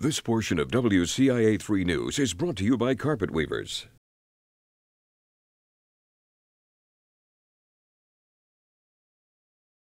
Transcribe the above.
This portion of WCIA 3 News is brought to you by Carpet Weavers.